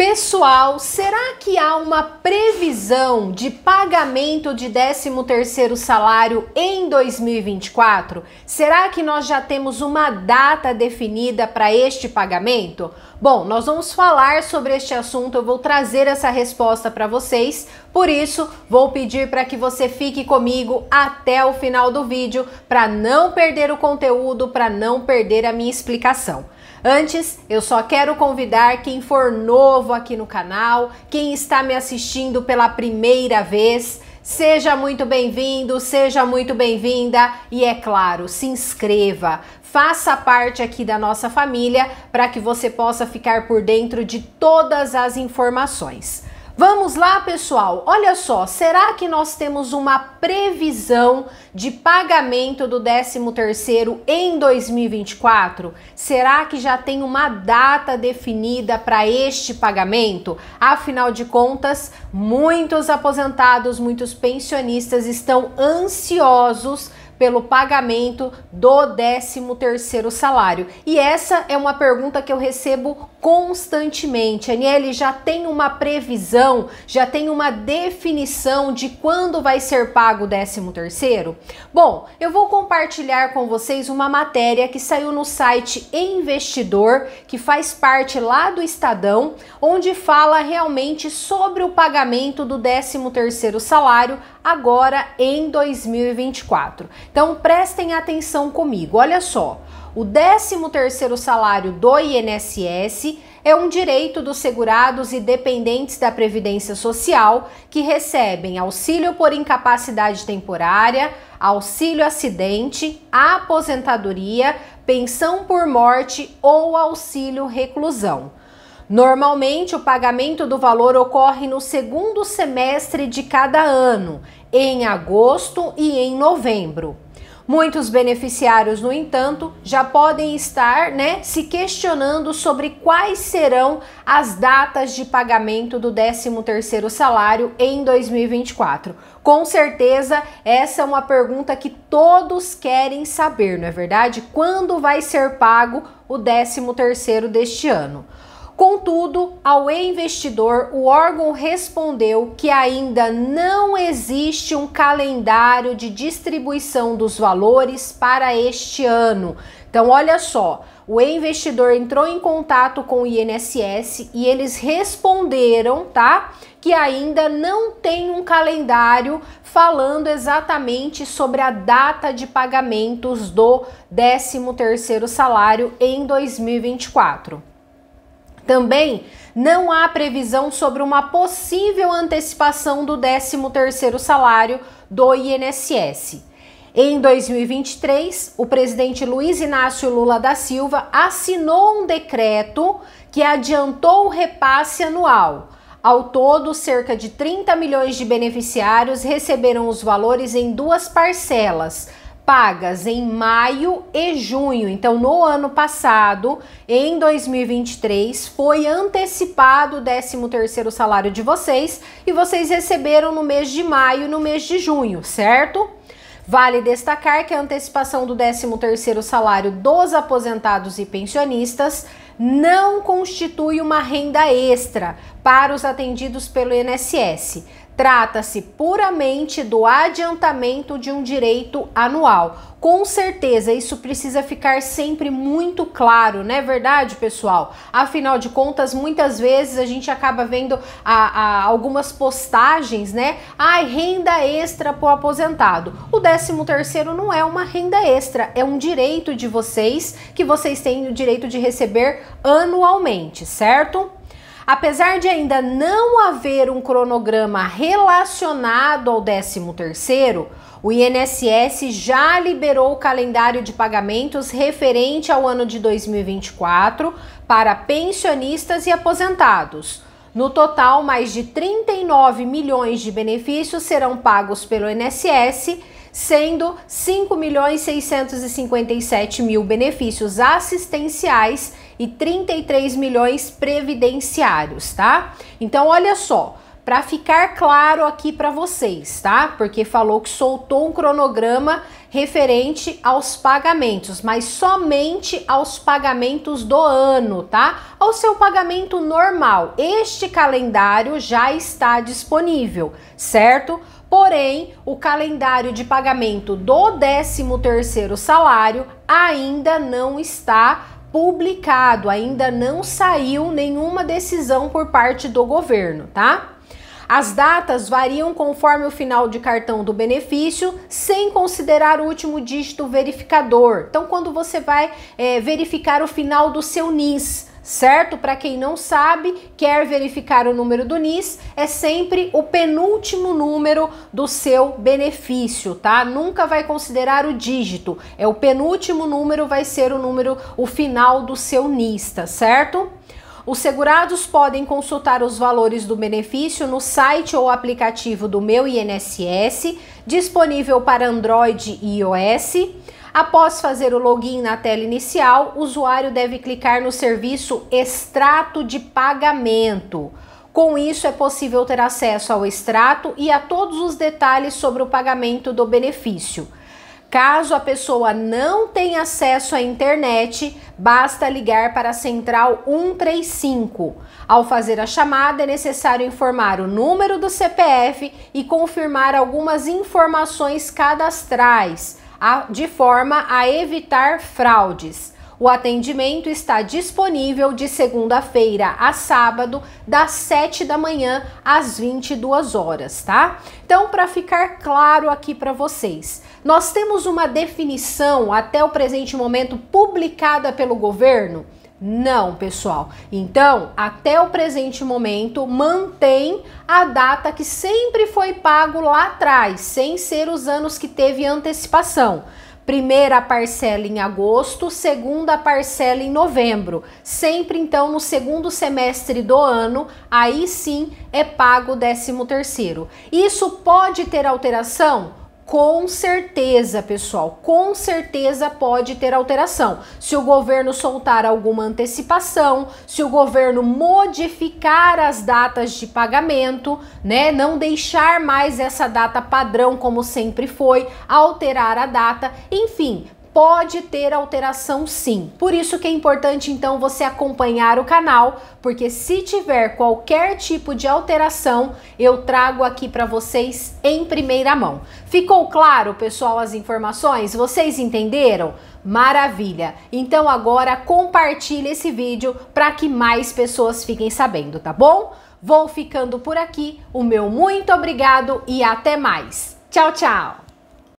Pessoal, será que há uma previsão de pagamento de 13º salário em 2024? Será que nós já temos uma data definida para este pagamento? Bom, nós vamos falar sobre este assunto, eu vou trazer essa resposta para vocês. Por isso, vou pedir para que você fique comigo até o final do vídeo para não perder o conteúdo, para não perder a minha explicação. Antes, eu só quero convidar quem for novo aqui no canal, quem está me assistindo pela primeira vez, Seja muito bem-vindo, seja muito bem-vinda e é claro, se inscreva, faça parte aqui da nossa família para que você possa ficar por dentro de todas as informações. Vamos lá, pessoal. Olha só, será que nós temos uma previsão de pagamento do 13º em 2024? Será que já tem uma data definida para este pagamento? Afinal de contas, muitos aposentados, muitos pensionistas estão ansiosos pelo pagamento do 13º salário? E essa é uma pergunta que eu recebo constantemente. Aniele, já tem uma previsão, já tem uma definição de quando vai ser pago o 13º? Bom, eu vou compartilhar com vocês uma matéria que saiu no site Investidor, que faz parte lá do Estadão, onde fala realmente sobre o pagamento do 13º salário agora em 2024. Então prestem atenção comigo, olha só. O 13º salário do INSS é um direito dos segurados e dependentes da Previdência Social que recebem auxílio por incapacidade temporária, auxílio acidente, aposentadoria, pensão por morte ou auxílio reclusão. Normalmente, o pagamento do valor ocorre no segundo semestre de cada ano, em agosto e em novembro. Muitos beneficiários, no entanto, já podem estar né, se questionando sobre quais serão as datas de pagamento do 13º salário em 2024. Com certeza, essa é uma pergunta que todos querem saber, não é verdade? Quando vai ser pago o 13º deste ano? Contudo, ao investidor, o órgão respondeu que ainda não existe um calendário de distribuição dos valores para este ano. Então, olha só, o investidor entrou em contato com o INSS e eles responderam, tá? Que ainda não tem um calendário falando exatamente sobre a data de pagamentos do 13 terceiro salário em 2024. Também não há previsão sobre uma possível antecipação do 13º salário do INSS. Em 2023, o presidente Luiz Inácio Lula da Silva assinou um decreto que adiantou o repasse anual. Ao todo, cerca de 30 milhões de beneficiários receberam os valores em duas parcelas pagas em maio e junho. Então, no ano passado, em 2023, foi antecipado o 13º salário de vocês e vocês receberam no mês de maio e no mês de junho, certo? Vale destacar que a antecipação do 13º salário dos aposentados e pensionistas não constitui uma renda extra para os atendidos pelo INSS Trata-se puramente do adiantamento de um direito anual. Com certeza, isso precisa ficar sempre muito claro, não é verdade, pessoal? Afinal de contas, muitas vezes a gente acaba vendo a, a, algumas postagens, né? Ai, renda extra para o aposentado. O 13 terceiro não é uma renda extra, é um direito de vocês que vocês têm o direito de receber anualmente, certo? Apesar de ainda não haver um cronograma relacionado ao 13º, o INSS já liberou o calendário de pagamentos referente ao ano de 2024 para pensionistas e aposentados. No total, mais de 39 milhões de benefícios serão pagos pelo INSS, sendo 5 milhões mil benefícios assistenciais e 33 milhões previdenciários, tá? Então olha só, para ficar claro aqui para vocês, tá? Porque falou que soltou um cronograma referente aos pagamentos, mas somente aos pagamentos do ano, tá? Ao seu pagamento normal. Este calendário já está disponível, certo? Porém, o calendário de pagamento do 13º salário ainda não está publicado, ainda não saiu nenhuma decisão por parte do governo, tá? As datas variam conforme o final de cartão do benefício, sem considerar o último dígito verificador. Então, quando você vai é, verificar o final do seu NIS, certo? Para quem não sabe, quer verificar o número do NIS, é sempre o penúltimo número do seu benefício, tá? Nunca vai considerar o dígito. É o penúltimo número vai ser o número o final do seu NIS, tá certo? Os segurados podem consultar os valores do benefício no site ou aplicativo do Meu INSS, disponível para Android e iOS. Após fazer o login na tela inicial, o usuário deve clicar no serviço Extrato de Pagamento. Com isso, é possível ter acesso ao extrato e a todos os detalhes sobre o pagamento do benefício. Caso a pessoa não tenha acesso à internet, basta ligar para a central 135. Ao fazer a chamada, é necessário informar o número do CPF e confirmar algumas informações cadastrais a, de forma a evitar fraudes. O atendimento está disponível de segunda-feira a sábado, das 7 da manhã às 22 horas, tá? Então, para ficar claro aqui para vocês, nós temos uma definição até o presente momento publicada pelo governo não, pessoal. Então, até o presente momento, mantém a data que sempre foi pago lá atrás, sem ser os anos que teve antecipação. Primeira parcela em agosto, segunda parcela em novembro. Sempre então no segundo semestre do ano, aí sim é pago o décimo terceiro. Isso pode ter alteração? Com certeza, pessoal, com certeza pode ter alteração. Se o governo soltar alguma antecipação, se o governo modificar as datas de pagamento, né, não deixar mais essa data padrão como sempre foi, alterar a data, enfim, pode ter alteração sim. Por isso que é importante então você acompanhar o canal, porque se tiver qualquer tipo de alteração, eu trago aqui para vocês em primeira mão. Ficou claro, pessoal, as informações? Vocês entenderam? Maravilha! Então agora compartilhe esse vídeo para que mais pessoas fiquem sabendo, tá bom? Vou ficando por aqui. O meu muito obrigado e até mais. Tchau, tchau!